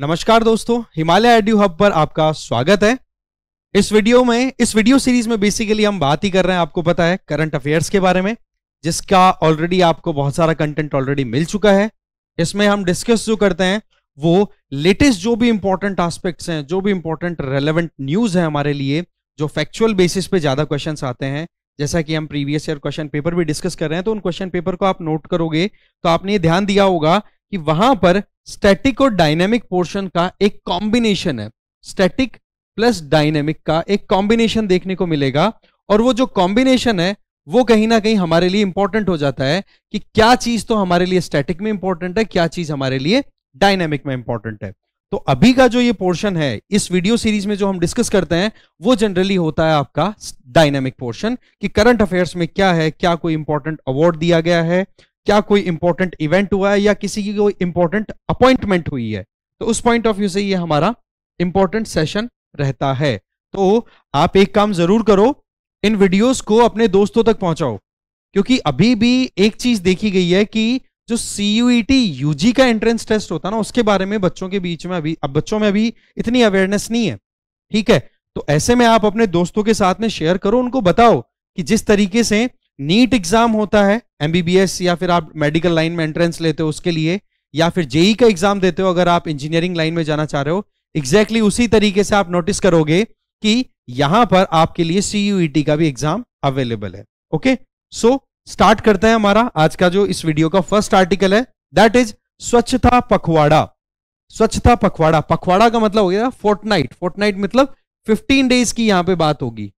नमस्कार दोस्तों Himalaya edu hub पर आपका स्वागत है इस वीडियो में इस वीडियो सीरीज में बेसिकली हम बात ही कर रहे हैं आपको पता है करंट अफेयर्स के बारे में जिसका ऑलरेडी आपको बहुत सारा कंटेंट ऑलरेडी मिल चुका है इसमें हम डिस्कस जो करते हैं वो लेटेस्ट जो भी इंपॉर्टेंट आस्पेक्ट्स हैं जो भी इंपॉर्टेंट रेलिवेंट न्यूज है हमारे लिए जो फैक्चुअल बेसिस पे ज्यादा क्वेश्चन आते हैं जैसा कि हम प्रीवियस ईयर क्वेश्चन पेपर भी डिस्कस कर रहे हैं तो उन क्वेश्चन पेपर को आप नोट करोगे तो आपने ये ध्यान दिया होगा कि वहां पर स्टैटिक और डायनेमिक पोर्शन का एक कॉम्बिनेशन है स्टैटिक प्लस डायनेमिक का एक कॉम्बिनेशन देखने को मिलेगा और वो जो कॉम्बिनेशन है वो कहीं ना कहीं हमारे लिए इंपॉर्टेंट हो जाता है कि क्या चीज तो हमारे लिए स्टैटिक में इंपॉर्टेंट है क्या चीज हमारे लिए डायनेमिक में इंपॉर्टेंट है तो अभी का जो ये पोर्शन है इस वीडियो सीरीज में जो हम डिस्कस करते हैं वो जनरली होता है आपका डायनेमिक पोर्शन कि करंट अफेयर्स में क्या है क्या कोई इंपॉर्टेंट अवार्ड दिया गया है क्या कोई इंपॉर्टेंट इवेंट हुआ है या किसी की कोई इंपॉर्टेंट अपॉइंटमेंट हुई है तो उस पॉइंट ऑफ व्यू से ये हमारा इंपॉर्टेंट सेशन रहता है तो आप एक काम जरूर करो इन वीडियोस को अपने दोस्तों तक पहुंचाओ क्योंकि अभी भी एक चीज देखी गई है कि जो सीयूईटी यूजी e का एंट्रेंस टेस्ट होता है ना उसके बारे में बच्चों के बीच में अभी अब बच्चों में अभी इतनी अवेयरनेस नहीं है ठीक है तो ऐसे में आप अपने दोस्तों के साथ में शेयर करो उनको बताओ कि जिस तरीके से नीट एग्जाम होता है एमबीबीएस या फिर आप मेडिकल लाइन में एंट्रेंस लेते हो उसके लिए या फिर जेई e का एग्जाम देते हो अगर आप इंजीनियरिंग लाइन में जाना चाह रहे हो एग्जैक्टली exactly उसी तरीके से आप नोटिस करोगे कि यहां पर आपके लिए सीयूईटी e का भी एग्जाम अवेलेबल है ओके सो स्टार्ट करते हैं हमारा आज का जो इस वीडियो का फर्स्ट आर्टिकल है दैट इज स्वच्छता पखवाड़ा स्वच्छता पखवाड़ा पखवाड़ा का मतलब हो गया फोर्टनाइट फोर्टनाइट मतलब 15 डेज की यहां पे बात होगी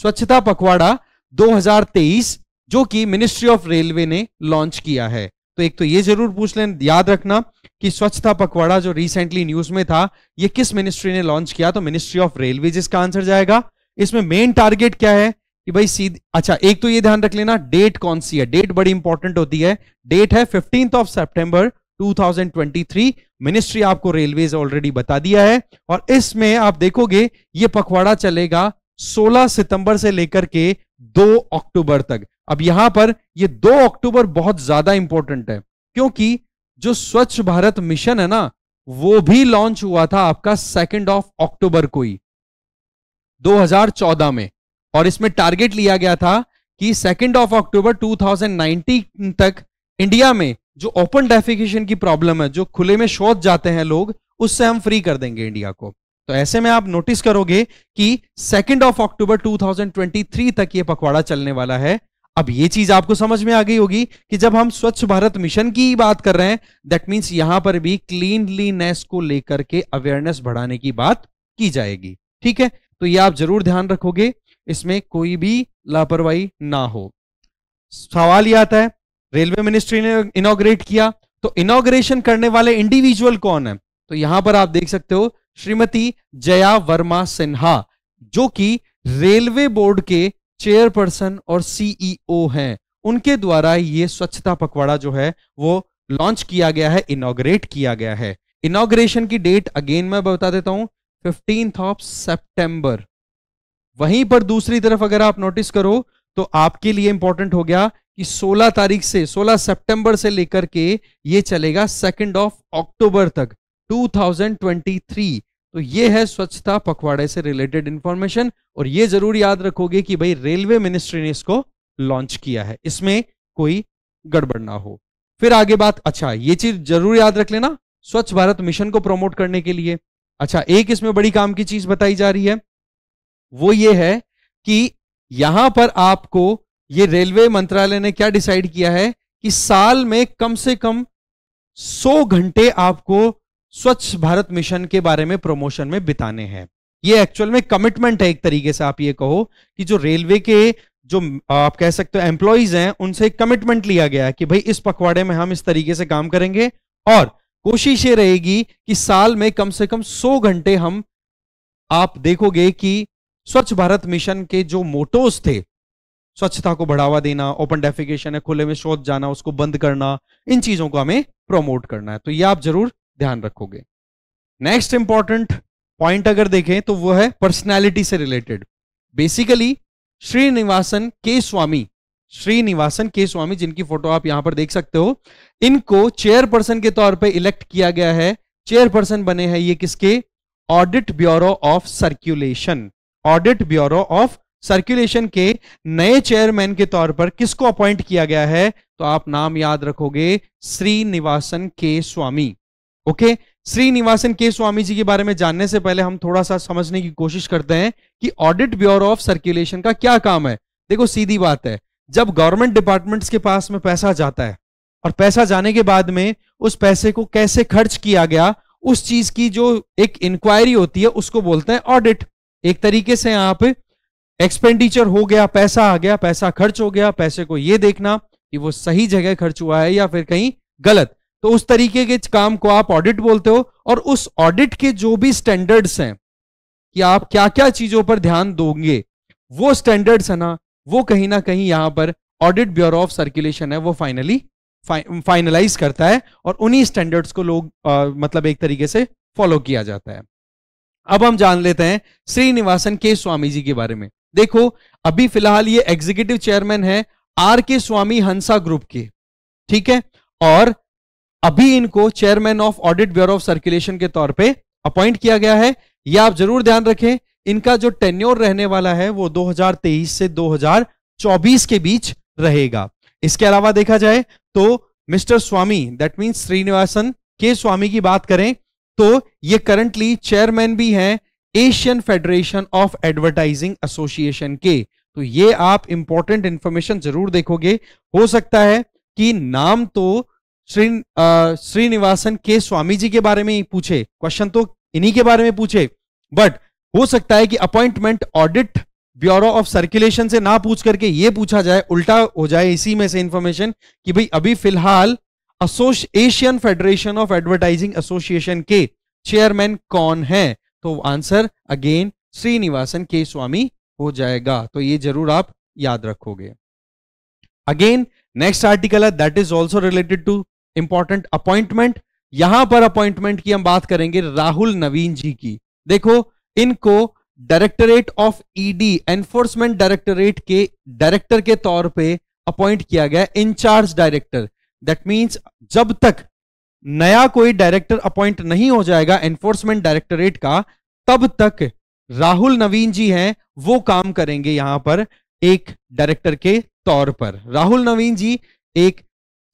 स्वच्छता पखवाड़ा 2023 जो कि मिनिस्ट्री ऑफ रेलवे ने लॉन्च किया है तो एक तो ये जरूर पूछ लें याद रखना कि स्वच्छता पखवाड़ा जो रिसेंटली न्यूज में था ये किस मिनिस्ट्री ने लॉन्च किया तो मिनिस्ट्री ऑफ रेलवे जिसका आंसर जाएगा इसमें मेन टारगेट क्या है कि भाई सीध अच्छा एक तो ये ध्यान रख लेना डेट कौन सी है डेट बड़ी इंपॉर्टेंट होती है डेट है फिफ्टींथ ऑफ सेप्टेंबर 2023 मिनिस्ट्री आपको रेलवेज ऑलरेडी बता दिया है और इसमें आप देखोगे ये पखवाड़ा चलेगा 16 सितंबर से लेकर के 2 अक्टूबर तक अब यहां पर ये दो अक्टूबर बहुत ज्यादा इंपॉर्टेंट है क्योंकि जो स्वच्छ भारत मिशन है ना वो भी लॉन्च हुआ था आपका सेकेंड ऑफ अक्टूबर को ही 2014 में और इसमें टारगेट लिया गया था कि सेकेंड ऑफ अक्टूबर 2019 तक इंडिया में जो ओपन डेफिकेशन की प्रॉब्लम है जो खुले में शोध जाते हैं लोग उससे हम फ्री कर देंगे इंडिया को तो ऐसे में आप नोटिस करोगे कि सेकेंड ऑफ अक्टूबर 2023 तक ये पखवाड़ा चलने वाला है अब ये चीज आपको समझ में आ गई होगी कि जब हम स्वच्छ भारत मिशन की बात कर रहे हैं दैट मीन्स यहां पर भी क्लीनलीनेस को लेकर के अवेयरनेस बढ़ाने की बात की जाएगी ठीक है तो ये आप जरूर ध्यान रखोगे इसमें कोई भी लापरवाही ना हो सवाल यह आता है रेलवे मिनिस्ट्री ने इनोग्रेट किया तो इनोग्रेशन करने वाले इंडिविजुअल कौन है तो यहां पर आप देख सकते हो श्रीमती जया वर्मा सिन्हा जो कि रेलवे बोर्ड के चेयरपर्सन और सीईओ e हैं उनके द्वारा ये स्वच्छता पखवाड़ा जो है वो लॉन्च किया गया है इनोग्रेट किया गया है इनोग्रेशन की डेट अगेन मैं बता देता हूं फिफ्टीन ऑफ सेप्टेम्बर वहीं पर दूसरी तरफ अगर आप नोटिस करो तो आपके लिए इंपॉर्टेंट हो गया कि 16 तारीख से 16 सितंबर से लेकर के ये चलेगा सेकेंड ऑफ अक्टूबर तक 2023 तो ये है स्वच्छता पखवाड़े से रिलेटेड इंफॉर्मेशन और ये जरूर याद रखोगे कि भाई रेलवे मिनिस्ट्री ने इसको लॉन्च किया है इसमें कोई गड़बड़ ना हो फिर आगे बात अच्छा ये चीज जरूर याद रख लेना स्वच्छ भारत मिशन को प्रमोट करने के लिए अच्छा एक इसमें बड़ी काम की चीज बताई जा रही है वो ये है कि यहां पर आपको ये रेलवे मंत्रालय ने क्या डिसाइड किया है कि साल में कम से कम 100 घंटे आपको स्वच्छ भारत मिशन के बारे में प्रमोशन में बिताने हैं ये एक्चुअल में कमिटमेंट है एक तरीके से आप ये कहो कि जो रेलवे के जो आप कह सकते हो एम्प्लॉयज हैं उनसे कमिटमेंट लिया गया है कि भाई इस पखवाड़े में हम इस तरीके से काम करेंगे और कोशिश ये रहेगी कि साल में कम से कम 100 घंटे हम आप देखोगे कि स्वच्छ भारत मिशन के जो मोटोस थे स्वच्छता को बढ़ावा देना ओपन डेफिकेशन है खुले में शोध जाना उसको बंद करना इन चीजों को हमें प्रमोट करना है तो ये आप जरूर ध्यान रखोगे नेक्स्ट इंपॉर्टेंट पॉइंट अगर देखें तो वो है पर्सनैलिटी से रिलेटेड बेसिकली श्रीनिवासन के स्वामी श्रीनिवासन के स्वामी जिनकी फोटो आप यहां पर देख सकते हो इनको चेयरपर्सन के तौर पे इलेक्ट किया गया है चेयरपर्सन बने हैं ये किसके audit bureau of circulation audit bureau of circulation के नए चेयरमैन के तौर पर किसको अपॉइंट किया गया है तो आप नाम याद रखोगे श्रीनिवासन के स्वामी ओके श्रीनिवासन के स्वामी जी के बारे में जानने से पहले हम थोड़ा सा समझने की कोशिश करते हैं कि ऑडिट ब्यूरो ऑफ सर्कुलेशन का क्या काम है देखो सीधी बात है जब गवर्नमेंट डिपार्टमेंट्स के पास में पैसा जाता है और पैसा जाने के बाद में उस पैसे को कैसे खर्च किया गया उस चीज की जो एक इंक्वायरी होती है उसको बोलते हैं ऑडिट एक तरीके से यहां पर एक्सपेंडिचर हो गया पैसा आ गया पैसा खर्च हो गया पैसे को यह देखना कि वो सही जगह खर्च हुआ है या फिर कहीं गलत तो उस तरीके के काम को आप ऑडिट बोलते हो और उस ऑडिट के जो भी स्टैंडर्ड्स हैं कि आप क्या क्या चीजों पर ध्यान दोगे वो स्टैंडर्ड्स है ना वो कहीं ना कहीं यहां पर ऑडिट ब्यूरो ऑफ सर्कुलेशन है वो फाइनली फाइनलाइज करता है और उन्हीं स्टैंडर्ड्स को लोग आ, मतलब एक तरीके से फॉलो किया जाता है अब हम जान लेते हैं श्रीनिवासन के स्वामी जी के बारे में देखो अभी फिलहाल ये एग्जीक्यूटिव चेयरमैन है आर के स्वामी हंसा ग्रुप के ठीक है और अभी इनको chairman of audit bureau of circulation के तौर पे अपॉइंट किया गया है यह आप जरूर ध्यान रखें इनका जो टेन्योर रहने वाला है वो 2023 से 2024 के बीच रहेगा इसके अलावा देखा जाए तो mister Swamy that mean Srinivasan K Swamy की बात करें तो ये करंटली चेयरमैन भी हैं Asian federation of advertising association के तो ये आप इंपॉर्टेंट इंफॉर्मेशन जरूर देखोगे हो सकता है कि नाम तो श्री श्रीनिवासन के स्वामी जी के बारे में ही पूछे क्वेश्चन तो इन्हीं के बारे में पूछे बट हो सकता है कि appointment audit bureau of circulation से ना पूछ करके ये पूछा जाए उल्टा हो जाए इसी में से इंफॉर्मेशन कि भाई अभी फिलहाल Asian federation of advertising association के चेयरमैन कौन है तो आंसर अगेन श्रीनिवासन के स्वामी हो जाएगा तो ये जरूर आप याद रखोगे अगेन नेक्स्ट आर्टिकल है that is also related to important appointment यहां पर अपॉइंटमेंट की हम बात करेंगे राहुल नवीन जी की देखो इनको directorate of ED enforcement directorate के डायरेक्टर के तौर पे अपॉइंट किया गया इंचार्ज डायरेक्टर दैट मींस जब तक नया कोई डायरेक्टर अपॉइंट नहीं हो जाएगा एनफोर्समेंट डायरेक्टरेट का तब तक राहुल नवीन जी हैं वो काम करेंगे यहां पर एक डायरेक्टर के तौर पर राहुल नवीन जी एक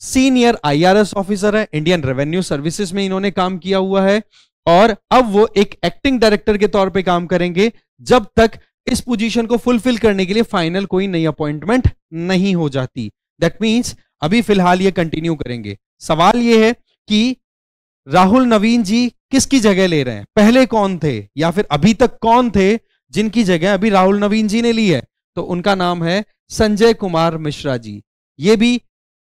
सीनियर आईआरएस ऑफिसर है इंडियन रेवेन्यू सर्विसेज में इन्होंने काम किया हुआ है और अब वो एक एक्टिंग डायरेक्टर के तौर पे काम करेंगे जब तक इस पोजीशन को फुलफिल करने के लिए फाइनल कोई नई अपॉइंटमेंट नहीं हो जाती दैट मींस अभी फिलहाल ये कंटिन्यू करेंगे सवाल ये है कि राहुल नवीन जी किसकी जगह ले रहे हैं पहले कौन थे या फिर अभी तक कौन थे जिनकी जगह अभी राहुल नवीन जी ने ली है तो उनका नाम है संजय कुमार मिश्रा जी ये भी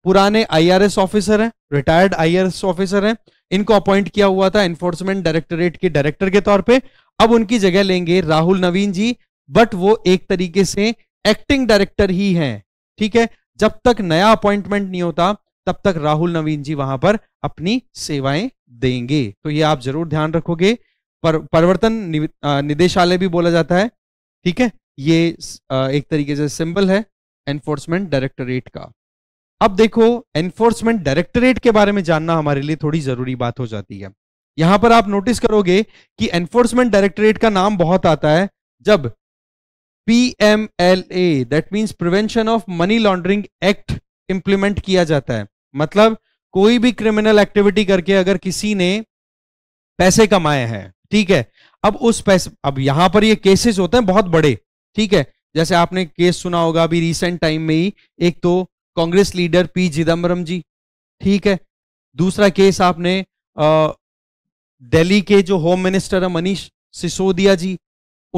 पुराने आईआरएस ऑफिसर हैं रिटायर्ड आईआरएस ऑफिसर हैं इनको अपॉइंट किया हुआ था एनफोर्समेंट डायरेक्टोरेट के डायरेक्टर के तौर पे अब उनकी जगह लेंगे राहुल नवीन जी बट वो एक तरीके से एक्टिंग डायरेक्टर ही हैं ठीक है जब तक नया अपॉइंटमेंट नहीं होता तब तक राहुल नवीन जी वहां पर अपनी सेवाएं देंगे तो ये आप जरूर ध्यान रखोगे पर, परिवर्तन निदेशालय भी बोला जाता है ठीक है ये एक तरीके से सिंबल है एनफोर्समेंट डायरेक्टोरेट का अब देखो एनफोर्समेंट डायरेक्टरेट के बारे में जानना हमारे लिए थोड़ी जरूरी बात हो जाती है यहां पर आप नोटिस करोगे कि एनफोर्समेंट डायरेक्टरेट का नाम बहुत आता है जब PMLA that means prevention of money laundering act implement किया जाता है मतलब कोई भी क्रिमिनल एक्टिविटी करके अगर किसी ने पैसे कमाए हैं ठीक है अब उस पैसे अब यहां पर ये केसेस होते हैं बहुत बड़े ठीक है जैसे आपने केस सुना होगा अभी रिसेंट टाइम में ही एक तो कांग्रेस लीडर पी चिदम्बरम जी ठीक है दूसरा केस आपने दिल्ली के जो होम मिनिस्टर है मनीष सिसोदिया जी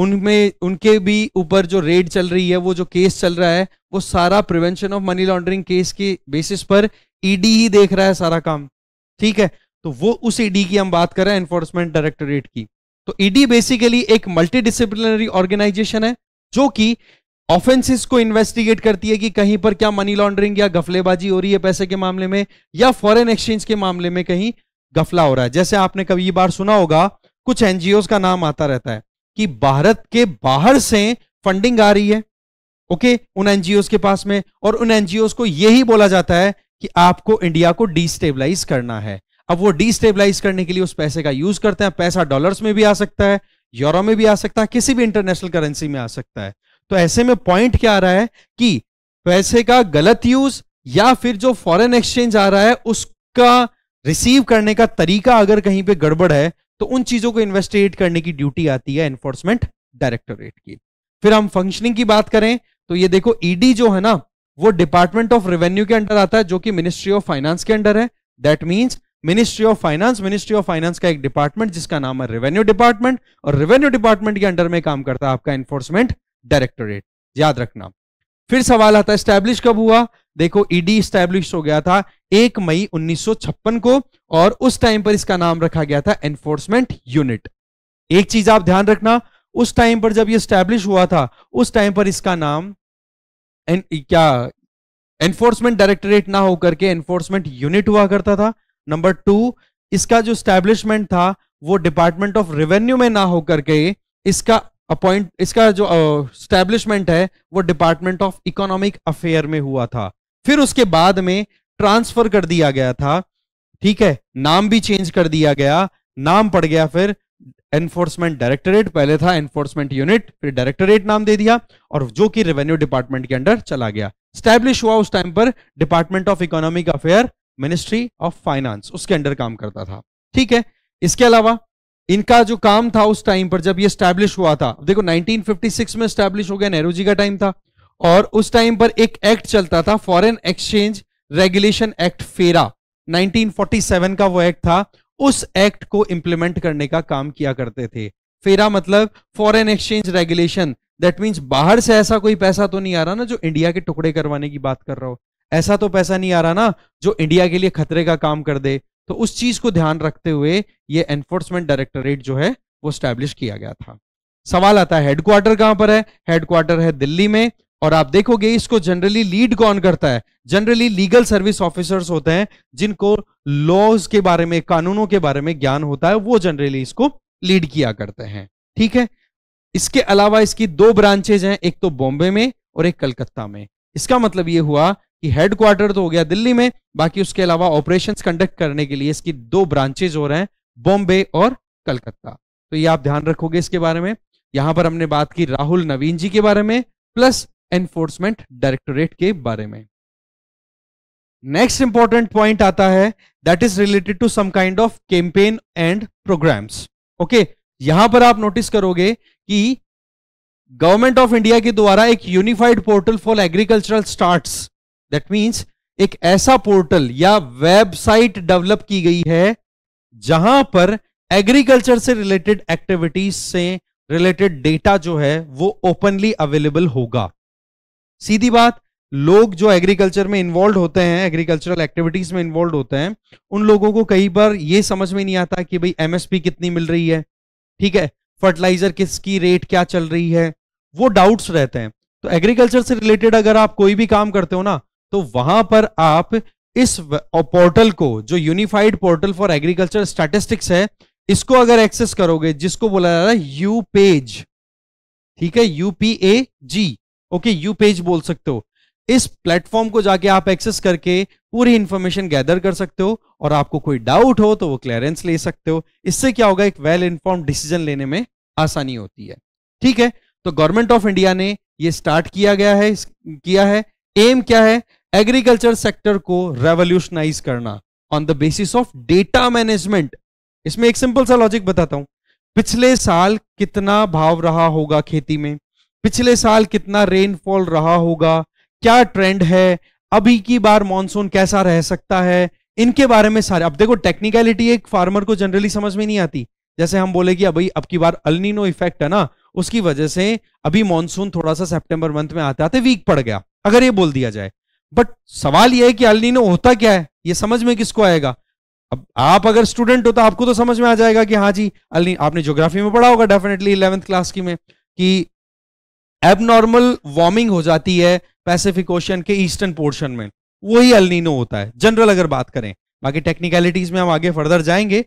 उनमें उनके भी ऊपर जो रेड चल रही है वो जो केस चल रहा है वो सारा prevention of money laundering case के बेसिस पर ईडी e ही देख रहा है सारा काम ठीक है तो वो उस ईडी e की हम बात कर रहे हैं एनफोर्समेंट डायरेक्टोरेट की तो ईडी e बेसिकली एक मल्टीडिसिप्लिनरी ऑर्गेनाइजेशन है जो कि ऑफेंसिस को इन्वेस्टिगेट करती है कि कहीं पर क्या मनी लॉन्ड्रिंग या गफलेबाजी हो रही है पैसे के मामले में या फॉरेन एक्सचेंज के मामले में कहीं गफला हो रहा है जैसे आपने कभी बार सुना होगा कुछ एनजीओ का नाम आता रहता है कि भारत के बाहर से फंडिंग आ रही है ओके उन एनजीओ के पास में और उन एनजीओ को यही बोला जाता है कि आपको इंडिया को डिस्टेबलाइज करना है अब वो डिस्टेबलाइज करने के लिए उस पैसे का यूज करते हैं पैसा डॉलर्स में भी आ सकता है यूरो में भी आ सकता है किसी भी इंटरनेशनल करेंसी में आ सकता है तो ऐसे में पॉइंट क्या आ रहा है कि पैसे का गलत यूज या फिर जो फॉरेन एक्सचेंज आ रहा है उसका रिसीव करने का तरीका अगर कहीं पे गड़बड़ है तो उन चीजों को इन्वेस्टिगेट करने की ड्यूटी आती है एनफोर्समेंट डायरेक्टोरेट की फिर हम फंक्शनिंग की बात करें तो ये देखो ईडी e जो है ना वो डिपार्टमेंट ऑफ रेवेन्यू के अंडर आता है जो कि मिनिस्ट्री ऑफ फाइनेंस के अंडर है that means ministry of finance ministry of finance का एक डिपार्टमेंट जिसका नाम है रेवेन्यू डिपार्टमेंट और रेवेन्यू डिपार्टमेंट के अंडर में काम करता है आपका एनफोर्समेंट डायरेक्टोरेट याद रखना फिर सवाल आता है स्टैब्लिश कब हुआ देखो ईडी स्टैब्लिश हो गया था एक मई 1956 को और उस टाइम पर इसका नाम रखा गया था एनफोर्समेंट यूनिट एक चीज आप ध्यान रखना उस टाइम पर जब ये स्टैब्लिश हुआ था उस टाइम पर इसका नाम एन, क्या एनफोर्समेंट डायरेक्टोरेट ना होकर के एनफोर्समेंट यूनिट हुआ करता था नंबर टू इसका जो स्टैब्लिशमेंट था वो डिपार्टमेंट ऑफ रेवेन्यू में ना होकर के इसका अपॉइंट इसका जो स्टैब्लिशमेंट uh, है वो डिपार्टमेंट ऑफ इकोनॉमिक अफेयर में हुआ था फिर उसके बाद में ट्रांसफर कर दिया गया था ठीक है नाम भी चेंज कर दिया गया नाम पड़ गया फिर एनफोर्समेंट डायरेक्टरेट पहले था एनफोर्समेंट यूनिट फिर डायरेक्टरेट नाम दे दिया और जो कि रेवेन्यू डिपार्टमेंट के अंडर चला गया स्टैब्लिश हुआ उस टाइम पर department of economic affair ministry of finance उसके अंडर काम करता था ठीक है इसके अलावा इनका जो काम था उस टाइम पर जब ये स्टैब्लिश हुआ था देखो 1956 में स्टैब्लिश हो गया नेहरू जी का टाइम था और उस टाइम पर एक एक्ट चलता था फॉरेन एक्सचेंज रेगुलेशन एक्ट फेरा 1947 का वो एक्ट था उस एक्ट को इंप्लीमेंट करने का काम किया करते थे फेरा मतलब foreign exchange regulation that means बाहर से ऐसा कोई पैसा तो नहीं आ रहा ना जो इंडिया के टुकड़े करवाने की बात कर रहा हो ऐसा तो पैसा नहीं आ रहा ना जो इंडिया के लिए खतरे का काम कर दे तो उस चीज को ध्यान रखते हुए ये एनफोर्समेंट डायरेक्टोरेट जो है वो स्टैब्लिश किया गया था सवाल आता है हेडक्वार्टर कहां पर है हेडक्वार्टर है दिल्ली में और आप देखोगे इसको जनरली लीड कौन करता है जनरली लीगल सर्विस ऑफिसर्स होते हैं जिनको लॉज के बारे में कानूनों के बारे में ज्ञान होता है वो जनरली इसको लीड किया करते हैं ठीक है इसके अलावा इसकी दो ब्रांचेज हैं एक तो बॉम्बे में और एक कलकत्ता में इसका मतलब ये हुआ कि हेडक्वार्टर तो हो गया दिल्ली में बाकी उसके अलावा ऑपरेशन कंडक्ट करने के लिए इसकी दो ब्रांचेज हो रहे हैं बॉम्बे और कलकत्ता तो ये आप ध्यान रखोगे इसके बारे में यहां पर हमने बात की राहुल नवीन जी के बारे में प्लस एनफोर्समेंट डायरेक्टोरेट के बारे में नेक्स्ट इंपॉर्टेंट पॉइंट आता है that is related to some kind of campaign and programmes okay यहां पर आप नोटिस करोगे कि गवर्नमेंट ऑफ इंडिया के द्वारा एक unified portal for agricultural start that means एक ऐसा पोर्टल या वेबसाइट डेवलप की गई है जहां पर एग्रीकल्चर से रिलेटेड एक्टिविटीज से रिलेटेड डेटा जो है वो ओपनली अवेलेबल होगा सीधी बात लोग जो एग्रीकल्चर में इन्वॉल्व होते हैं एग्रीकल्चरल एक्टिविटीज में इन्वॉल्व होते हैं उन लोगों को कई बार ये समझ में नहीं आता कि भाई एमएसपी कितनी मिल रही है ठीक है फर्टिलाइजर किसकी रेट क्या चल रही है वो डाउट्स रहते हैं तो एग्रीकल्चर से रिलेटेड अगर आप कोई भी काम करते हो ना तो वहां पर आप इस पोर्टल को जो unified portal for agriculture statistics है इसको अगर एक्सेस करोगे जिसको बोला जा रहा है यू पेज ठीक है UPA G okay U page बोल सकते हो इस प्लेटफॉर्म को जाके आप एक्सेस करके पूरी इंफॉर्मेशन गैदर कर सकते हो और आपको कोई डाउट हो तो वो क्लियरेंस ले सकते हो इससे क्या होगा एक वेल इन्फॉर्म डिसीजन लेने में आसानी होती है ठीक है तो गवर्नमेंट ऑफ इंडिया ने ये स्टार्ट किया गया है किया है एम क्या है एग्रीकल्चर सेक्टर को रेवोल्यूशनाइज करना on the basis of data management इसमें एक सिंपल सा लॉजिक बताता हूं पिछले साल कितना भाव रहा होगा खेती में पिछले साल कितना रेनफॉल रहा होगा क्या ट्रेंड है अभी की बार मॉनसून कैसा रह सकता है इनके बारे में सारे अब देखो टेक्निकलिटी एक फार्मर को जनरली समझ में नहीं आती जैसे हम बोले कि अभी अब की बार अल्निनो इफेक्ट है ना उसकी वजह से अभी मॉनसून थोड़ा सा सेप्टेम्बर मंथ में आते आते वीक पड़ गया अगर ये बोल दिया जाए बट सवाल यह है कि अलिनो होता क्या है ये समझ में किसको आएगा अब आप अगर स्टूडेंट हो तो आपको तो समझ में आ जाएगा कि हाँ जी अल्नी आपने ज्योग्राफी में पढ़ा होगा डेफिनेटली इलेवेंथ क्लास की में कि एबनॉर्मल वार्मिंग हो जाती है पैसिफिक ओशन के ईस्टर्न पोर्शन में वही अलनीनो होता है जनरल अगर बात करें बाकी टेक्निकलिटीज में हम आगे फर्दर जाएंगे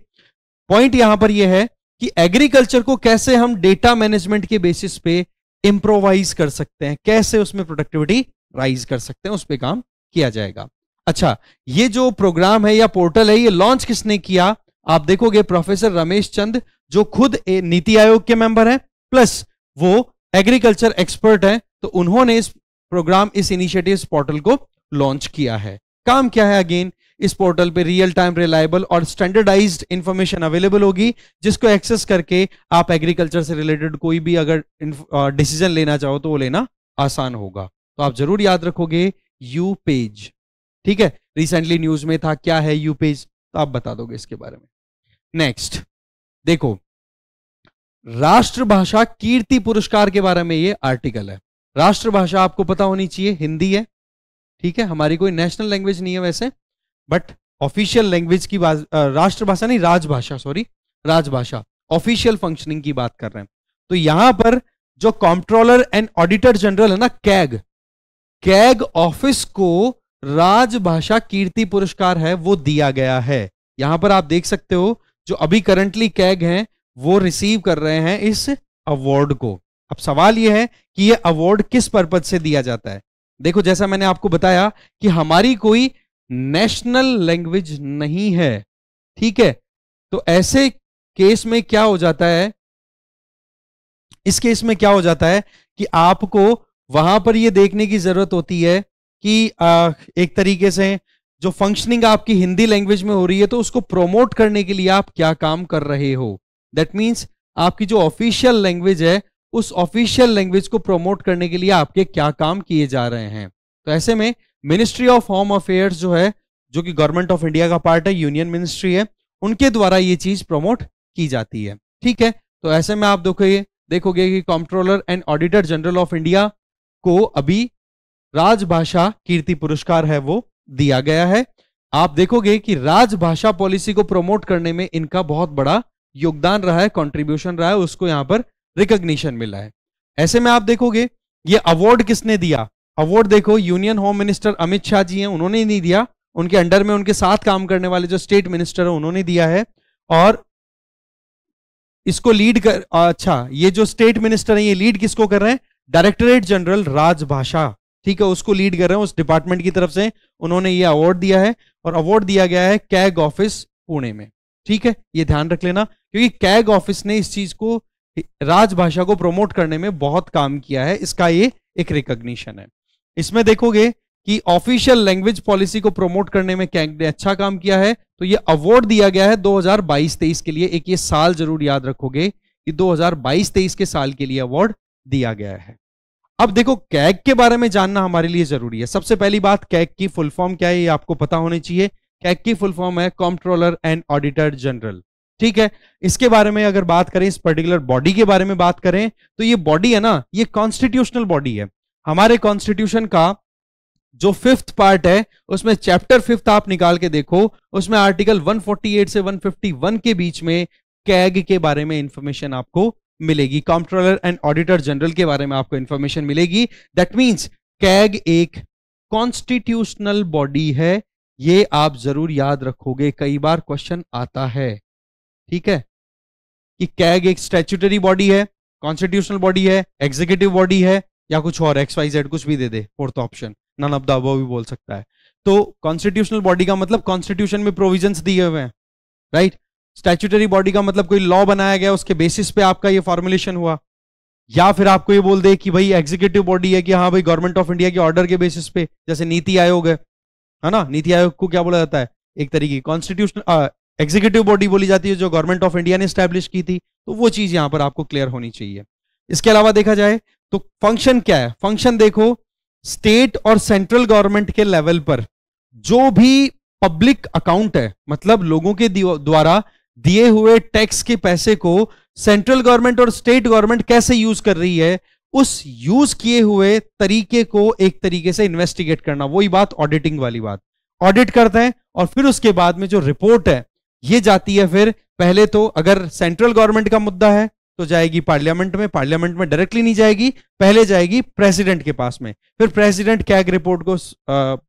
पॉइंट यहां पर यह है कि एग्रीकल्चर को कैसे हम डेटा मैनेजमेंट के बेसिस पे इंप्रोवाइज कर सकते हैं कैसे उसमें प्रोडक्टिविटी राइज कर सकते हैं उस पर काम किया जाएगा अच्छा ये जो प्रोग्राम है या पोर्टल है ये लॉन्च किसने किया आप देखोगे प्रोफेसर रमेश चंद जो खुद नीति आयोग के मेंबर हैं प्लस वो एग्रीकल्चर एक्सपर्ट हैं तो उन्होंने इस प्रोग्राम इस इनिशिएटिव पोर्टल को लॉन्च किया है काम क्या है अगेन इस पोर्टल पे रियल टाइम रिलायबल और स्टैंडर्डाइज्ड इंफॉर्मेशन अवेलेबल होगी जिसको एक्सेस करके आप एग्रीकल्चर से रिलेटेड कोई भी अगर डिसीजन लेना चाहो तो वो लेना आसान होगा तो आप जरूर याद रखोगे यू पेज ठीक है रिसेंटली न्यूज में था क्या है यू पेज तो आप बता दोगे इसके बारे में नेक्स्ट देखो राष्ट्रभाषा कीर्ति पुरस्कार के बारे में ये आर्टिकल है राष्ट्रभाषा आपको पता होनी चाहिए हिंदी है ठीक है हमारी कोई नेशनल लैंग्वेज नहीं है वैसे बट ऑफिशियल लैंग्वेज की बात राष्ट्रभाषा नहीं राजभाषा सॉरी राजभाषा ऑफिशियल फंक्शनिंग की बात कर रहे हैं तो यहां पर जो कॉम्प्ट्रोलर एंड ऑडिटर जनरल है ना कैग कैग ऑफिस को राजभाषा कीर्ति पुरस्कार है वो दिया गया है यहां पर आप देख सकते हो जो अभी करंटली कैग हैं वो रिसीव कर रहे हैं इस अवार्ड को अब सवाल ये है कि ये अवार्ड किस पर्पज से दिया जाता है देखो जैसा मैंने आपको बताया कि हमारी कोई नेशनल लैंग्वेज नहीं है ठीक है तो ऐसे केस में क्या हो जाता है इस केस में क्या हो जाता है कि आपको वहां पर यह देखने की जरूरत होती है कि आ, एक तरीके से जो फंक्शनिंग आपकी हिंदी लैंग्वेज में हो रही है तो उसको प्रोमोट करने के लिए आप क्या काम कर रहे हो दैट मीन्स आपकी जो ऑफिशियल लैंग्वेज है उस ऑफिशियल लैंग्वेज को प्रमोट करने के लिए आपके क्या काम किए जा रहे हैं तो ऐसे में मिनिस्ट्री ऑफ होम अफेयर्स जो है जो कि गवर्नमेंट ऑफ इंडिया का पार्ट है यूनियन मिनिस्ट्री है उनके द्वारा ये चीज प्रमोट की जाती है ठीक है तो ऐसे में आप देखोगे देखोगे कि comptroller and auditor general of India को अभी राजभाषा कीर्ति पुरस्कार है वो दिया गया है आप देखोगे कि राजभाषा पॉलिसी को प्रमोट करने में इनका बहुत बड़ा योगदान रहा है कॉन्ट्रीब्यूशन रहा है उसको यहां पर रिकग्निशन मिला है ऐसे में आप देखोगे ये अवार्ड किसने दिया अवार्ड देखो union home minister Amit Shah ji हैं उन्होंने नहीं दिया उनके अंडर में उनके साथ काम करने वाले जो स्टेट मिनिस्टर है उन्होंने दिया है और इसको लीड कर अच्छा ये जो स्टेट मिनिस्टर है ये लीड किसको कर रहे हैं डायरेक्टरेट जनरल राजभाषा ठीक है उसको लीड कर रहे हैं उस डिपार्टमेंट की तरफ से उन्होंने ये अवार्ड दिया है और अवार्ड दिया गया है कैग ऑफिस पुणे में ठीक है ये ध्यान रख लेना क्योंकि कैग ऑफिस ने इस चीज को राजभाषा को प्रमोट करने में बहुत काम किया है इसका ये एक रिकग्निशन है इसमें देखोगे कि ऑफिशियल लैंग्वेज पॉलिसी को प्रमोट करने में कैग ने अच्छा काम किया है तो ये अवार्ड दिया गया है 2022-23 के लिए एक ये साल जरूर याद रखोगे कि 2022-23 के साल के लिए अवार्ड दिया गया है अब देखो कैग के बारे में जानना हमारे लिए जरूरी है सबसे पहली बात कैग की फुल फॉर्म क्या है ये आपको पता होनी चाहिए कैक की फुल फॉर्म है कॉम्प्ट्रोलर एंड ऑडिटर जनरल ठीक है इसके बारे में अगर बात करें इस पर्टिकुलर बॉडी के बारे में बात करें तो ये बॉडी है ना ये कॉन्स्टिट्यूशनल बॉडी है हमारे कॉन्स्टिट्यूशन का जो फिफ्थ पार्ट है उसमें चैप्टर फिफ्थ आप निकाल के देखो उसमें आर्टिकल 148 से 151 के बीच में कैग के बारे में इंफॉर्मेशन आपको मिलेगी कॉम्प्ट्रोलर एंड ऑडिटर जनरल के बारे में आपको इंफॉर्मेशन मिलेगी दैट मीन्स कैग एक कॉन्स्टिट्यूशनल बॉडी है ये आप जरूर याद रखोगे कई बार क्वेश्चन आता है ठीक है कि कैग एक स्टेचुटरी बॉडी है कॉन्स्टिट्यूशनल बॉडी है एग्जीक्यूटिव बॉडी है या कुछ और एक्स वाई जेड कुछ भी दे दे fourth option none of the भी बोल सकता है तो कॉन्स्टिट्यूशनल बॉडी का मतलब कॉन्स्टिट्यूशन में प्रोविजंस दिए हुए हैं राइट स्टैचुटरी बॉडी का मतलब कोई लॉ बनाया गया उसके बेसिस पे आपका ये फॉर्मुलेशन हुआ या फिर आपको ये बोल दे कि भाई एग्जीक्यूटिव बॉडी है कि हाँ भाई गवर्नमेंट ऑफ इंडिया के ऑर्डर के बेसिस पे जैसे नीति आयोग है है ना नीति आयोग को क्या बोला जाता है एक तरीके की कॉन्स्टिट्यूशनल एग्जीक्यूटिव बॉडी बोली जाती है जो गवर्नमेंट ऑफ इंडिया ने स्टैब्लिश की थी तो वो चीज यहां पर आपको क्लियर होनी चाहिए इसके अलावा देखा जाए तो फंक्शन क्या है फंक्शन देखो स्टेट और सेंट्रल गवर्नमेंट के लेवल पर जो भी पब्लिक अकाउंट है मतलब लोगों के द्वारा दिए हुए टैक्स के पैसे को सेंट्रल गवर्नमेंट और स्टेट गवर्नमेंट कैसे यूज कर रही है उस यूज किए हुए तरीके को एक तरीके से इन्वेस्टिगेट करना वही बात ऑडिटिंग वाली बात ऑडिट करते हैं और फिर उसके बाद में जो रिपोर्ट है ये जाती है फिर पहले तो अगर सेंट्रल गवर्नमेंट का मुद्दा है तो जाएगी पार्लियामेंट में पार्लियामेंट में डायरेक्टली नहीं जाएगी पहले जाएगी प्रेसिडेंट के पास में फिर प्रेसिडेंट कैग रिपोर्ट को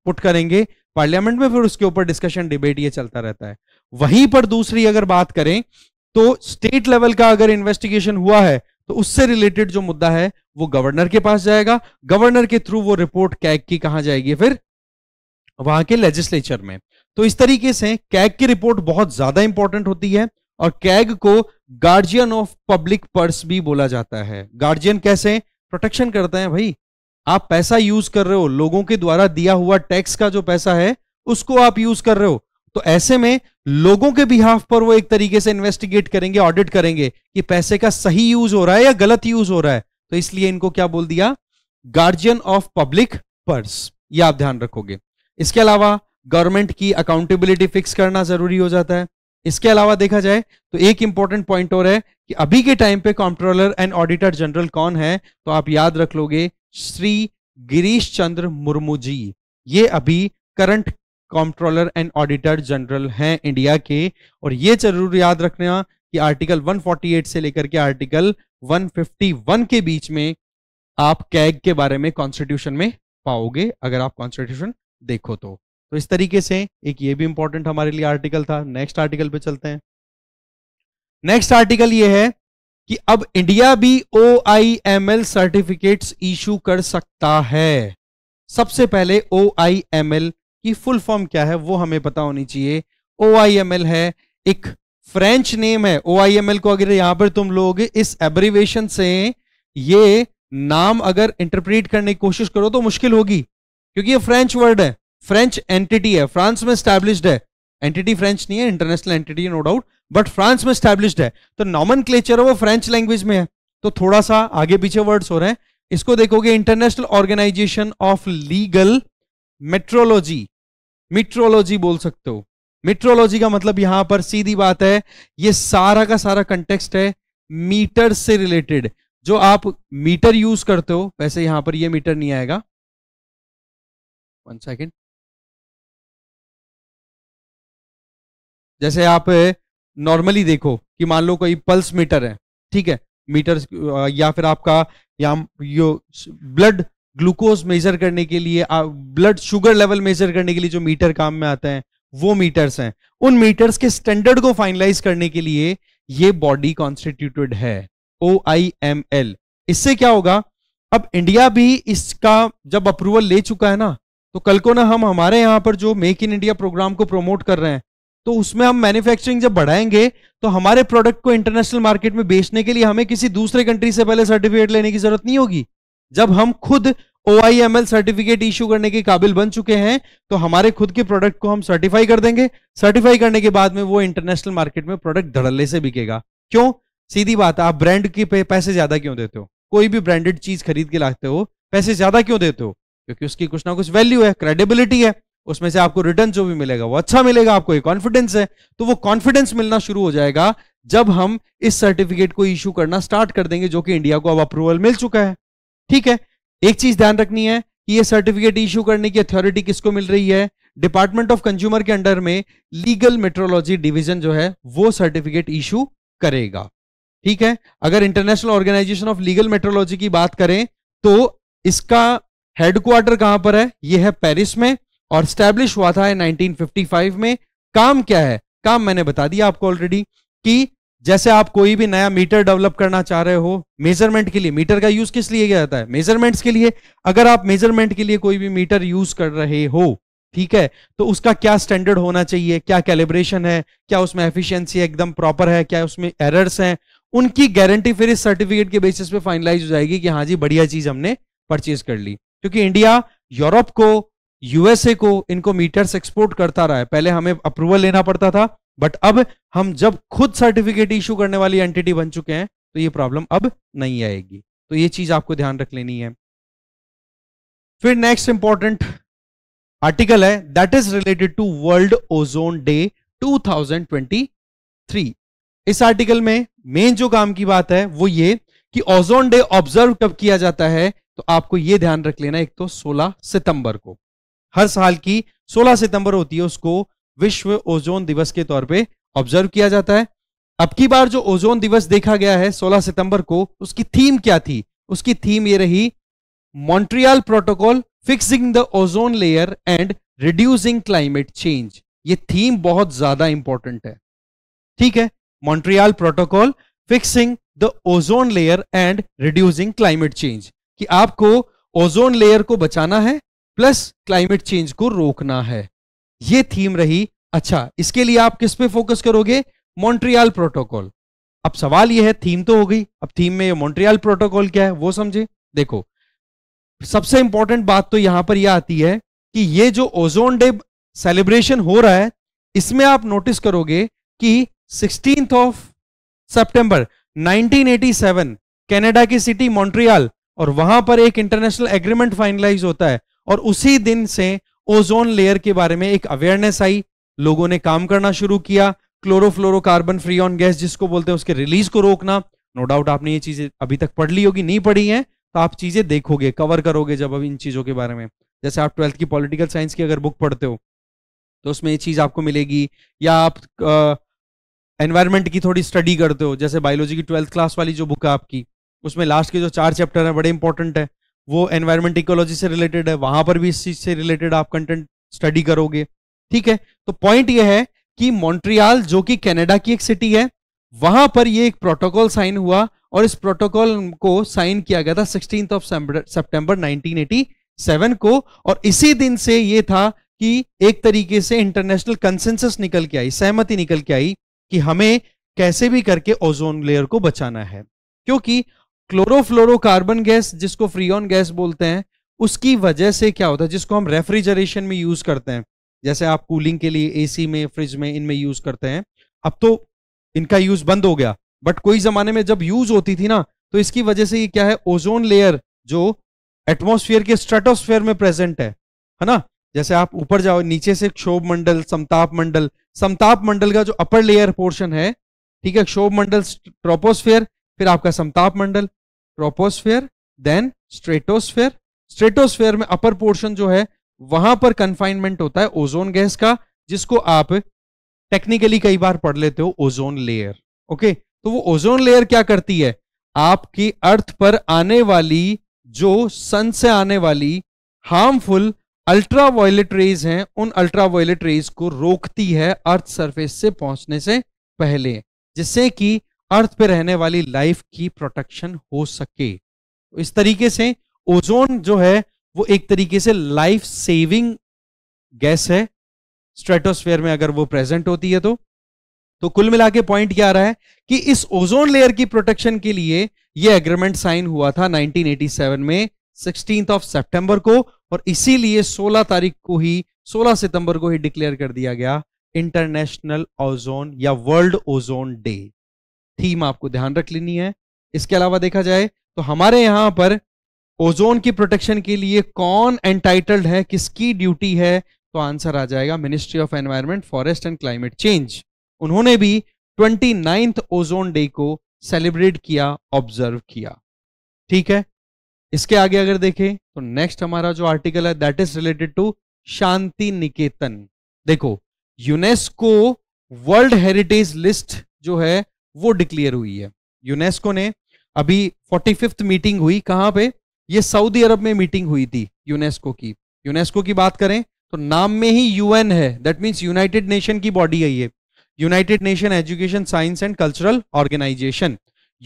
पुट करेंगे पार्लियामेंट में फिर उसके ऊपर डिस्कशन डिबेट ये चलता रहता है वहीं पर दूसरी अगर बात करें तो स्टेट लेवल का अगर इन्वेस्टिगेशन हुआ है तो उससे रिलेटेड जो मुद्दा है वो गवर्नर के पास जाएगा गवर्नर के थ्रू वो रिपोर्ट कैग की कहा जाएगी फिर वहां के लेजिस्लेचर में तो इस तरीके से कैग की रिपोर्ट बहुत ज्यादा इंपॉर्टेंट होती है और कैग को गार्जियन ऑफ पब्लिक पर्स भी बोला जाता है गार्जियन कैसे प्रोटेक्शन करते हैं भाई आप पैसा यूज कर रहे हो लोगों के द्वारा दिया हुआ टैक्स का जो पैसा है उसको आप यूज कर रहे हो तो ऐसे में लोगों के बिहाफ पर वो एक तरीके से इन्वेस्टिगेट करेंगे ऑडिट करेंगे कि पैसे का सही यूज हो रहा है या गलत यूज हो रहा है तो इसलिए इनको क्या बोल दिया गार्जियन ऑफ पब्लिक पर्स ये आप ध्यान रखोगे इसके अलावा गवर्नमेंट की अकाउंटेबिलिटी फिक्स करना जरूरी हो जाता है इसके अलावा देखा जाए तो एक इंपॉर्टेंट पॉइंट और है कि अभी के टाइम पे कंट्रोलर एंड ऑडिटर जनरल कौन है तो आप याद रख लोगे श्री गिरीश चंद्र मुर्मू जी ये अभी current comptroller and auditor general हैं इंडिया के और ये जरूर याद रखना कि आर्टिकल 148 से लेकर के आर्टिकल 151 के बीच में आप कैग के बारे में कॉन्स्टिट्यूशन में पाओगे अगर आप कॉन्स्टिट्यूशन देखो तो तो इस तरीके से एक ये भी इंपॉर्टेंट हमारे लिए आर्टिकल था नेक्स्ट आर्टिकल पे चलते हैं नेक्स्ट आर्टिकल ये है कि अब इंडिया भी O I M L certificate issue कर सकता है सबसे पहले ओ आई एम एल की फुल फॉर्म क्या है वो हमें पता होनी चाहिए ओ आई एम एल है एक फ्रेंच नेम है ओ आई एम एल को अगर यहां पर तुम लोग इस एब्रीवेशन से ये नाम अगर इंटरप्रेट करने की कोशिश करो तो मुश्किल होगी क्योंकि ये फ्रेंच वर्ड है फ्रेंच एंटिटी है फ्रांस में स्टैब्लिश्ड है एंटिटी फ्रेंच नहीं है international entity no doubt but France में स्टैब्लिश्ड है तो नॉमन क्लेचर वो फ्रेंच लैंग्वेज में है तो थोड़ा सा आगे पीछे वर्ड्स हो रहे हैं इसको देखोगे international organisation of legal metrology metrology बोल सकते हो मिट्रोलॉजी का मतलब यहां पर सीधी बात है ये सारा का सारा कंटेक्सट है मीटर से रिलेटेड जो आप मीटर यूज करते हो वैसे यहां पर ये मीटर नहीं आएगा वन सेकेंड जैसे आप नॉर्मली देखो कि मान लो कोई पल्स मीटर है ठीक है मीटर या फिर आपका या यो ब्लड ग्लूकोज मेजर करने के लिए ब्लड शुगर लेवल मेजर करने के लिए जो मीटर काम में आते हैं वो मीटर्स हैं उन मीटर्स के स्टैंडर्ड को फाइनलाइज करने के लिए ये बॉडी कॉन्स्टिट्यूटेड है ओ आई एम एल इससे क्या होगा अब इंडिया भी इसका जब अप्रूवल ले चुका है ना तो कल को ना हम हमारे यहां पर जो मेक इन इंडिया प्रोग्राम को प्रमोट कर रहे हैं तो उसमें हम मैन्युफैक्चरिंग जब बढ़ाएंगे तो हमारे प्रोडक्ट को इंटरनेशनल मार्केट में बेचने के लिए हमें किसी दूसरे कंट्री से पहले सर्टिफिकेट लेने की जरूरत नहीं होगी जब हम खुद ओ सर्टिफिकेट इश्यू करने के काबिल बन चुके हैं तो हमारे खुद के प्रोडक्ट को हम सर्टिफाई कर देंगे सर्टिफाई करने के बाद में वो इंटरनेशनल मार्केट में प्रोडक्ट धड़ल्ले से बिकेगा क्यों सीधी बात है आप ब्रांड के पैसे ज्यादा क्यों देते हो कोई भी ब्रांडेड चीज खरीद के लाते हो पैसे ज्यादा क्यों देते हो क्योंकि उसकी कुछ ना कुछ वैल्यू है क्रेडिबिलिटी है उसमें से आपको रिटर्न जो भी मिलेगा वो अच्छा मिलेगा आपको एक कॉन्फिडेंस है तो वो कॉन्फिडेंस मिलना शुरू हो जाएगा जब हम इस सर्टिफिकेट को इशू करना स्टार्ट कर देंगे जो कि इंडिया को अब अप्रूवल मिल चुका है ठीक है एक चीज ध्यान रखनी है कि ये सर्टिफिकेट इश्यू करने की अथॉरिटी किसको मिल रही है डिपार्टमेंट ऑफ कंज्यूमर के अंडर में लीगल मेट्रोलॉजी डिवीजन जो है वो सर्टिफिकेट इशू करेगा ठीक है अगर international organisation of legal metrology की बात करें तो इसका हेडक्वार्टर कहां पर है यह है पेरिस में और स्टैब्लिश हुआ था 1955 में काम क्या है काम मैंने बता दिया आपको ऑलरेडी कि जैसे आप कोई भी नया मीटर डेवलप करना चाह रहे हो मेजरमेंट के लिए मीटर का यूज किस लिए किया जाता है मेजरमेंट्स के लिए अगर आप मेजरमेंट के लिए कोई भी मीटर यूज कर रहे हो ठीक है तो उसका क्या स्टैंडर्ड होना चाहिए क्या कैलिब्रेशन है क्या उसमें एफिशिएंसी एकदम प्रॉपर है क्या उसमें एरर्स हैं उनकी गारंटी फिर इस सर्टिफिकेट के बेसिस पे फाइनलाइज हो जाएगी कि हाँ जी बढ़िया चीज हमने परचेज कर ली क्योंकि इंडिया यूरोप को यूएसए को इनको मीटर्स एक्सपोर्ट करता रहा है पहले हमें अप्रूवल लेना पड़ता था बट अब हम जब खुद सर्टिफिकेट इश्यू करने वाली एंटिटी बन चुके हैं तो ये प्रॉब्लम अब नहीं आएगी तो ये चीज आपको ध्यान रख लेनी है फिर नेक्स्ट इंपॉर्टेंट आर्टिकल है that is related to world ozone day 2023 इस आर्टिकल में मेन जो काम की बात है वो ये कि ओजोन डे ऑब्जर्व कब किया जाता है तो आपको ये ध्यान रख लेना एक तो 16 सितंबर को हर साल की 16 सितंबर होती है उसको विश्व ओजोन दिवस के तौर पे ऑब्जर्व किया जाता है अब की बार जो ओजोन दिवस देखा गया है 16 सितंबर को उसकी थीम क्या थी उसकी थीम ये रही Montreal protocol fixing the ozone layer and reducing climate change ये थीम बहुत ज्यादा इंपॉर्टेंट है ठीक है Montreal protocol fixing the ozone layer and reducing climate change कि आपको ओजोन लेयर को बचाना है प्लस क्लाइमेट चेंज को रोकना है ये थीम रही अच्छा इसके लिए आप किस पे फोकस करोगे मॉन्ट्रियाल प्रोटोकॉल अब सवाल यह है थीम तो हो गई अब थीम में मॉन्ट्रियाल प्रोटोकॉल क्या है वो समझे देखो सबसे इंपॉर्टेंट बात तो यहां पर यह आती है कि ये जो ओजोन डे सेलिब्रेशन हो रहा है इसमें आप नोटिस करोगे कि सिक्सटीन ऑफ सेप्टेंबर 1987 कनाडा की सिटी मॉन्ट्रियाल और वहां पर एक इंटरनेशनल एग्रीमेंट फाइनलाइज होता है और उसी दिन से ओजोन लेयर के बारे में एक अवेयरनेस आई लोगों ने काम करना शुरू किया क्लोरोफ्लोरोकार्बन ऑन गैस जिसको बोलते हैं उसके रिलीज को रोकना नो डाउट आपने ये चीजें अभी तक पढ़ ली होगी नहीं पढ़ी हैं तो आप चीजें देखोगे कवर करोगे जब अब इन चीजों के बारे में जैसे आप ट्वेल्थ की पॉलिटिकल साइंस की अगर बुक पढ़ते हो तो उसमें ये चीज आपको मिलेगी या आप एनवायरमेंट की थोड़ी स्टडी करते हो जैसे बायोलॉजी की ट्वेल्थ क्लास वाली जो बुक है आपकी उसमें लास्ट के जो चार चैप्टर हैं बड़े इंपॉर्टेंट है वो एनवायरमेंट इकोलॉजी से रिलेटेड है वहां पर भी इस चीज से रिलेटेड आप कंटेंट स्टडी करोगे ठीक है तो पॉइंट ये है कि मॉन्ट्रियाल जो कि कनाडा की एक सिटी है वहां पर ये एक प्रोटोकॉल साइन हुआ और इस प्रोटोकॉल को साइन किया गया था सिक्सटीन ऑफ सितंबर 1987 को और इसी दिन से ये था कि एक तरीके से इंटरनेशनल कंसेंसस निकल के आई सहमति निकल के आई कि हमें कैसे भी करके ओजोन लेयर को बचाना है क्योंकि क्लोरोफ्लोरोकार्बन गैस जिसको फ्रीऑन गैस बोलते हैं उसकी वजह से क्या होता है जिसको हम रेफ्रिजरेशन में यूज करते हैं जैसे आप कूलिंग के लिए एसी में फ्रिज में इनमें यूज करते हैं अब तो इनका यूज बंद हो गया बट कोई जमाने में जब यूज होती थी ना तो इसकी वजह से ये क्या है ओजोन लेयर जो एटमोस्फियर के स्ट्रेटोस्फेयर में प्रेजेंट है है ना जैसे आप ऊपर जाओ नीचे से क्षोभ मंडल समताप मंडल समताप मंडल का जो अपर लेयर पोर्शन है ठीक है क्षोभ मंडल ट्रोपोस्फेयर फिर आपका समताप मंडल ट्रोपोस्फेयर देन स्ट्रेटोस्फेयर स्ट्रेटोस्फेयर में अपर पोर्शन जो है वहां पर कंफाइनमेंट होता है ओजोन गैस का जिसको आप टेक्निकली कई बार पढ़ लेते हो ओजोन लेयर ओके तो वो ओजोन लेयर क्या करती है आपकी अर्थ पर आने वाली जो सन से आने वाली हार्मफुल अल्ट्रा वायलेट रेज हैं उन अल्ट्रा वायलेट रेज को रोकती है अर्थ सरफेस से पहुंचने से पहले जिससे कि अर्थ पे रहने वाली लाइफ की प्रोटेक्शन हो सके इस तरीके से ओजोन जो है वो एक तरीके से लाइफ सेविंग गैस है स्ट्रेटोस्फेयर में अगर वो प्रेजेंट होती है तो तो कुल मिला के पॉइंट क्या आ रहा है कि इस ओजोन लेयर की प्रोटेक्शन के लिए ये एग्रीमेंट साइन हुआ था 1987 में सिक्सटीन ऑफ सितंबर को और इसीलिए 16 तारीख को ही 16 सितंबर को ही डिक्लेयर कर दिया गया इंटरनेशनल ओजोन या वर्ल्ड ओजोन डे थीम आपको ध्यान रख लेनी है इसके अलावा देखा जाए तो हमारे यहां पर ओजोन की प्रोटेक्शन के लिए कौन एंटाइटल्ड है किसकी ड्यूटी है तो आंसर आ जाएगा ministry of environment forest and climate change उन्होंने भी ट्वेंटी नाइन्थ ओजोन डे को सेलिब्रेट किया ऑब्जर्व किया ठीक है इसके आगे अगर देखें तो नेक्स्ट हमारा जो आर्टिकल है that is related to Shantiniketan देखो यूनेस्को वर्ल्ड हेरिटेज लिस्ट जो है वो डिक्लेयर हुई है यूनेस्को ने अभी फोर्टी फिफ्थ मीटिंग हुई कहाँ पे ये सऊदी अरब में मीटिंग हुई थी यूनेस्को की यूनेस्को की बात करें तो नाम में ही यूएन है दैट मीन्स यूनाइटेड नेशन की बॉडी है ये United Nation education science and cultural organisation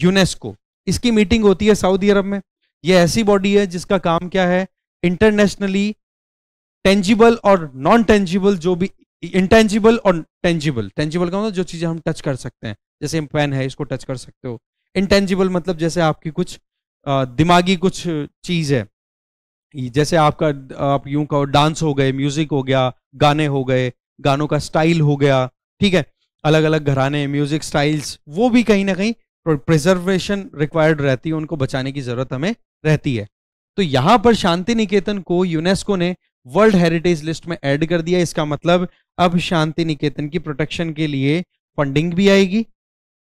UNESCO इसकी मीटिंग होती है सऊदी अरब में ये ऐसी बॉडी है जिसका काम क्या है इंटरनेशनली टेंजिबल और नॉन टेंजिबल जो भी इंटेंजिबल और टेंजिबल टेंजिबल का मतलब जो चीजें हम टच कर सकते हैं जैसे पेन है इसको टच कर सकते हो इंटेंजिबल मतलब जैसे आपकी कुछ दिमागी कुछ चीज़ है जैसे आपका आप यूं कहो डांस हो गए म्यूजिक हो गया गाने हो गए गानों का स्टाइल हो गया ठीक है अलग अलग घराने म्यूजिक स्टाइल्स वो भी कहीं ना कहीं प्रिजर्वेशन रिक्वायर्ड रहती है उनको बचाने की जरूरत हमें रहती है तो यहाँ पर शांति निकेतन को यूनेस्को ने वर्ल्ड हेरिटेज लिस्ट में ऐड कर दिया इसका मतलब अब शांति निकेतन की प्रोटेक्शन के लिए फंडिंग भी आएगी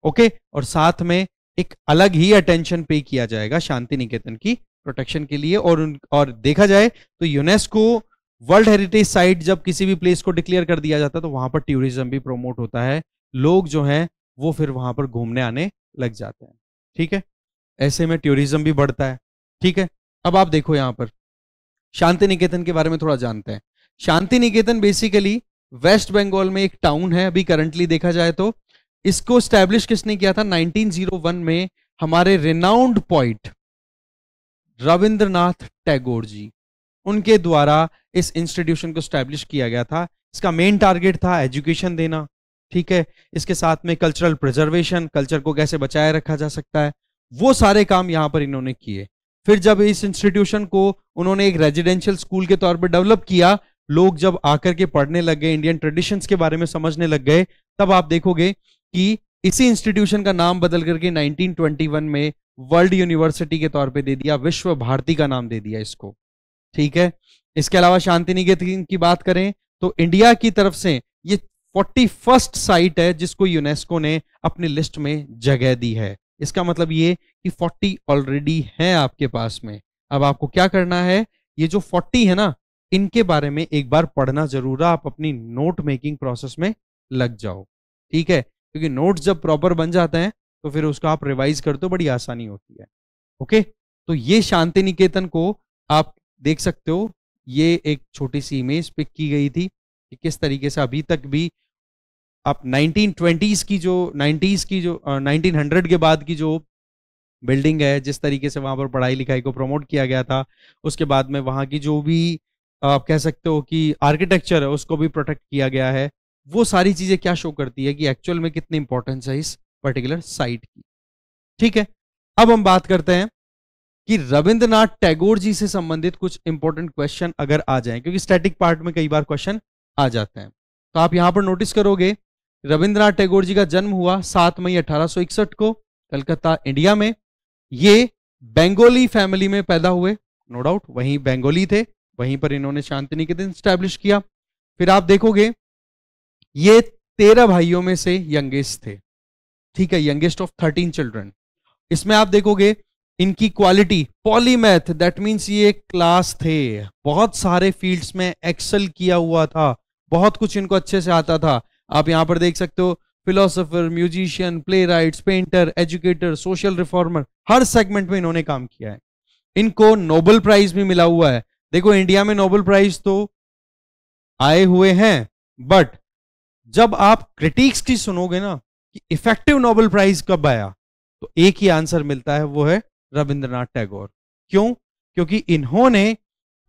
ओके और साथ में एक अलग ही अटेंशन पे किया जाएगा शांति निकेतन की प्रोटेक्शन के लिए और उन और देखा जाए तो यूनेस्को वर्ल्ड हेरिटेज साइट जब किसी भी प्लेस को डिक्लेयर कर दिया जाता है तो वहां पर टूरिज्म भी प्रमोट होता है लोग जो हैं वो फिर वहां पर घूमने आने लग जाते हैं ठीक है ऐसे में टूरिज्म भी बढ़ता है ठीक है अब आप देखो यहाँ पर शांति निकेतन के बारे में थोड़ा जानते हैं शांति निकेतन बेसिकली वेस्ट बंगाल में एक टाउन है अभी करंटली देखा जाए तो इसको स्टैब्लिश किसने किया था 1901 में हमारे रिनाउंड पॉइंट रविंद्रनाथ टैगोर जी उनके द्वारा इस इंस्टीट्यूशन को स्टैब्लिश किया गया था इसका मेन टारगेट था एजुकेशन देना ठीक है इसके साथ में कल्चरल प्रिजर्वेशन कल्चर को कैसे बचाए रखा जा सकता है वो सारे काम यहाँ पर इन्होंने किए फिर जब इस इंस्टीट्यूशन को उन्होंने एक रेजिडेंशियल स्कूल के तौर पर डेवलप किया लोग जब आकर के पढ़ने लग गए इंडियन ट्रेडिशंस के बारे में समझने लग गए तब आप देखोगे कि इसी इंस्टीट्यूशन का नाम बदल करके 1921 में वर्ल्ड यूनिवर्सिटी के तौर पे दे दिया विश्व भारती का नाम दे दिया इसको ठीक है इसके अलावा शांति निकेतन की बात करें तो इंडिया की तरफ से ये फोर्टी साइट है जिसको यूनेस्को ने अपनी लिस्ट में जगह दी है इसका मतलब ये कि 40 ऑलरेडी है आपके पास में अब आपको क्या करना है ये जो 40 है ना इनके बारे में एक बार पढ़ना जरूर आप अपनी नोट मेकिंग प्रोसेस में लग जाओ ठीक है क्योंकि नोट्स जब प्रॉपर बन जाते हैं तो फिर उसको आप रिवाइज कर दो बड़ी आसानी होती है ओके तो ये शांति निकेतन को आप देख सकते हो ये एक छोटी सी इमेज पिक की गई थी कि किस तरीके से अभी तक भी आप 1920s की जो 90s की जो नाइनटीन 1900 के बाद की जो बिल्डिंग है जिस तरीके से वहां पर पढ़ाई लिखाई को प्रमोट किया गया था उसके बाद में वहां की जो भी आप कह सकते हो कि आर्किटेक्चर है उसको भी प्रोटेक्ट किया गया है वो सारी चीजें क्या शो करती है कि एक्चुअल में कितनी इंपॉर्टेंस है इस पर्टिकुलर साइट की ठीक है अब हम बात करते हैं कि रविंद्रनाथ टैगोर जी से संबंधित कुछ इंपॉर्टेंट क्वेश्चन अगर आ जाए क्योंकि स्टैटिक पार्ट में कई बार क्वेश्चन आ जाते हैं तो आप यहां पर नोटिस करोगे रविंद्रनाथ टैगोर जी का जन्म हुआ सात मई 1861 को कलकत्ता इंडिया में ये बेंगोली फैमिली में पैदा हुए नो डाउट वहीं बेंगोली थे वहीं पर इन्होंने शांति निकेतन स्टैब्लिश किया फिर आप देखोगे ये तेरह भाइयों में से यंगेस्ट थे ठीक है यंगेस्ट ऑफ थर्टीन चिल्ड्रन इसमें आप देखोगे इनकी क्वालिटी पॉलीमैथ दैट मीन्स ये क्लास थे बहुत सारे फील्ड्स में एक्सेल किया हुआ था बहुत कुछ इनको अच्छे से आता था आप यहाँ पर देख सकते हो philosopher musician playwright painter educator social reformer हर सेगमेंट में इन्होंने काम किया है इनको नोबल प्राइज भी मिला हुआ है देखो इंडिया में नोबल प्राइज तो आए हुए हैं बट जब आप क्रिटिक्स की सुनोगे ना कि इफेक्टिव नोबेल प्राइज कब आया तो एक ही आंसर मिलता है वो है रविंद्रनाथ टैगोर क्यों क्योंकि इन्होंने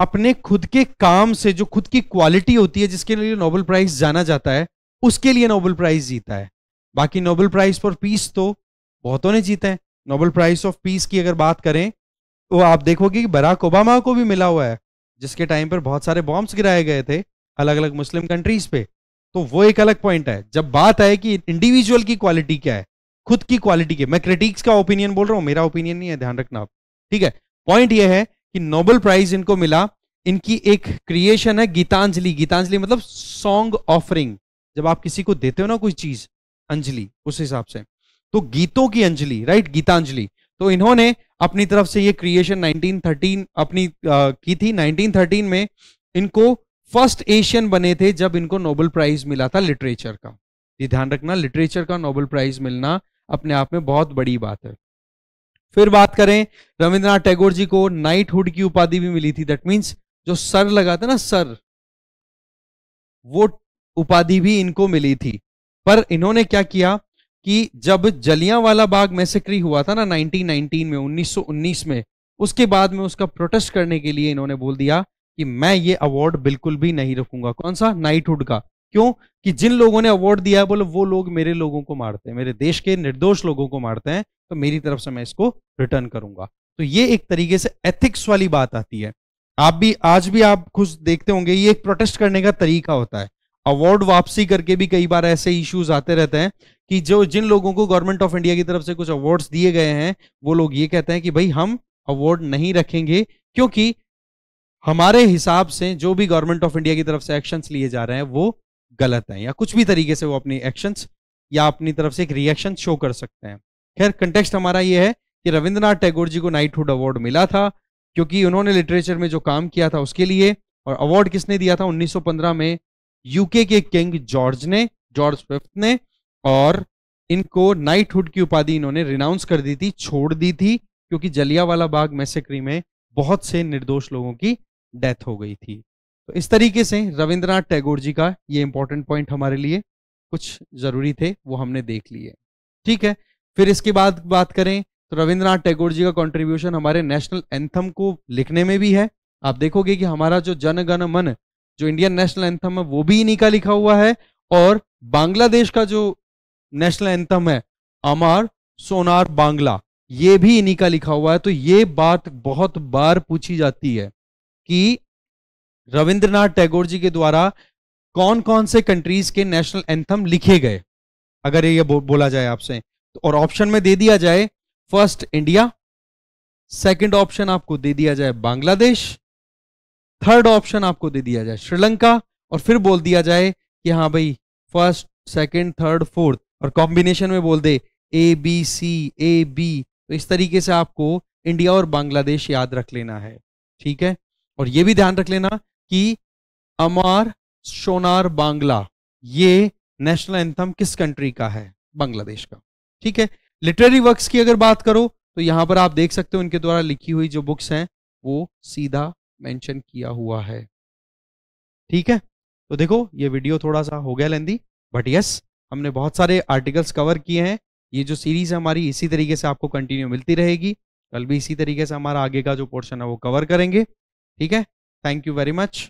अपने खुद के काम से जो खुद की क्वालिटी होती है जिसके लिए नोबेल प्राइज जाना जाता है उसके लिए नोबेल प्राइज जीता है बाकी नोबेल प्राइज फॉर पीस तो बहुतों ने जीते हैं नोबेल प्राइज ऑफ पीस की अगर बात करें तो आप देखोगे कि बराक ओबामा को भी मिला हुआ है जिसके टाइम पर बहुत सारे बॉम्ब्स गिराए गए थे अलग अलग मुस्लिम कंट्रीज पे तो वो एक अलग पॉइंट है जब बात आए कि इंडिविजुअल की क्वालिटी क्या है खुद की क्वालिटी की मैं क्रिटिक्स का ओपिनियन बोल रहा हूं मेरा ओपिनियन नहीं है ध्यान रखना आप ठीक है पॉइंट ये है कि नोबेल प्राइज इनको मिला इनकी एक क्रिएशन है गीतांजलि गीतांजलि मतलब सॉन्ग ऑफरिंग जब आप किसी को देते हो ना कोई चीज अंजलि उस हिसाब से तो गीतों की अंजलि राइट गीतांजलि तो इन्होंने अपनी तरफ से ये क्रिएशन 1913 अपनी आ, की थी 1913 में इनको फर्स्ट एशियन बने थे जब इनको नोबेल प्राइज मिला था लिटरेचर का ये ध्यान रखना लिटरेचर का नोबेल प्राइज मिलना अपने आप में बहुत बड़ी बात है फिर बात करें रविंद्रनाथ टैगोर जी को नाइटहुड की उपाधि भी मिली थी दैट मींस जो सर लगा था ना सर वो उपाधि भी इनको मिली थी पर इन्होंने क्या किया कि जब जलियांवाला बाग मैसेक्री हुआ था ना 1919 में 1919 में उसके बाद में उसका प्रोटेस्ट करने के लिए इन्होंने बोल दिया कि मैं ये अवार्ड बिल्कुल भी नहीं रखूंगा कौन सा नाइटहुड का क्यों कि जिन लोगों ने अवार्ड दिया है बोले वो लोग मेरे लोगों को मारते हैं मेरे देश के निर्दोष लोगों को मारते हैं तो मेरी तरफ से मैं इसको रिटर्न करूंगा तो ये एक तरीके से एथिक्स वाली बात आती है आप भी आज भी आप खुद देखते होंगे ये एक प्रोटेस्ट करने का तरीका होता है अवार्ड वापसी करके भी कई बार ऐसे इश्यूज आते रहते हैं कि जो जिन लोगों को गवर्नमेंट ऑफ इंडिया की तरफ से कुछ अवार्ड्स दिए गए हैं वो लोग ये कहते हैं कि भाई हम अवार्ड नहीं रखेंगे क्योंकि हमारे हिसाब से जो भी गवर्नमेंट ऑफ इंडिया की तरफ से एक्शंस लिए जा रहे हैं वो गलत हैं या कुछ भी तरीके से वो अपनी एक्शंस या अपनी तरफ से एक रिएक्शन शो कर सकते हैं खैर कंटेक्स्ट हमारा ये है कि रविंद्रनाथ टैगोर जी को नाइटहुड अवार्ड मिला था क्योंकि उन्होंने लिटरेचर में जो काम किया था उसके लिए और अवार्ड किसने दिया था 1915 में यूके के किंग जॉर्ज ने जॉर्ज फिफ्थ ने और इनको नाइटहुड की उपाधि इन्होंने रिनाउंस कर दी थी छोड़ दी थी क्योंकि जलियावाला बाग मैसेक्री में बहुत से निर्दोष लोगों की डेथ हो गई थी तो इस तरीके से रविंद्रनाथ टैगोर जी का ये इंपॉर्टेंट पॉइंट हमारे लिए कुछ जरूरी थे वो हमने देख लिए ठीक है फिर इसके बाद बात करें तो रविंद्रनाथ टैगोर जी का कंट्रीब्यूशन हमारे नेशनल एंथम को लिखने में भी है आप देखोगे कि हमारा जो जनगण मन जो इंडियन नेशनल एंथम है वो भी इन्हीं का लिखा हुआ है और बांग्लादेश का जो नेशनल एंथम है अमार सोनार बांग्ला ये भी इन्हीं का लिखा हुआ है तो ये बात बहुत बार पूछी जाती है कि रविंद्रनाथ टैगोर जी के द्वारा कौन कौन से कंट्रीज के नेशनल एंथम लिखे गए अगर ये बो, बोला जाए आपसे तो और ऑप्शन में दे दिया जाए फर्स्ट इंडिया सेकंड ऑप्शन आपको दे दिया जाए बांग्लादेश थर्ड ऑप्शन आपको दे दिया जाए श्रीलंका और फिर बोल दिया जाए कि हाँ भाई फर्स्ट सेकंड थर्ड फोर्थ और कॉम्बिनेशन में बोल दे A B C A B तो इस तरीके से आपको इंडिया और बांग्लादेश याद रख लेना है ठीक है और ये भी ध्यान रख लेना कि अमार सोनार बांग्ला ये नेशनल एंथम किस कंट्री का है बांग्लादेश का ठीक है लिटरेरी वर्क्स की अगर बात करो तो यहां पर आप देख सकते हो उनके द्वारा लिखी हुई जो बुक्स हैं वो सीधा मेंशन किया हुआ है ठीक है तो देखो ये वीडियो थोड़ा सा हो गया लेंदी बट यस हमने बहुत सारे आर्टिकल्स कवर किए हैं ये जो सीरीज है हमारी इसी तरीके से आपको कंटिन्यू मिलती रहेगी कल भी इसी तरीके से हमारा आगे का जो पोर्शन है वो कवर करेंगे ठीक है थैंक यू वेरी मच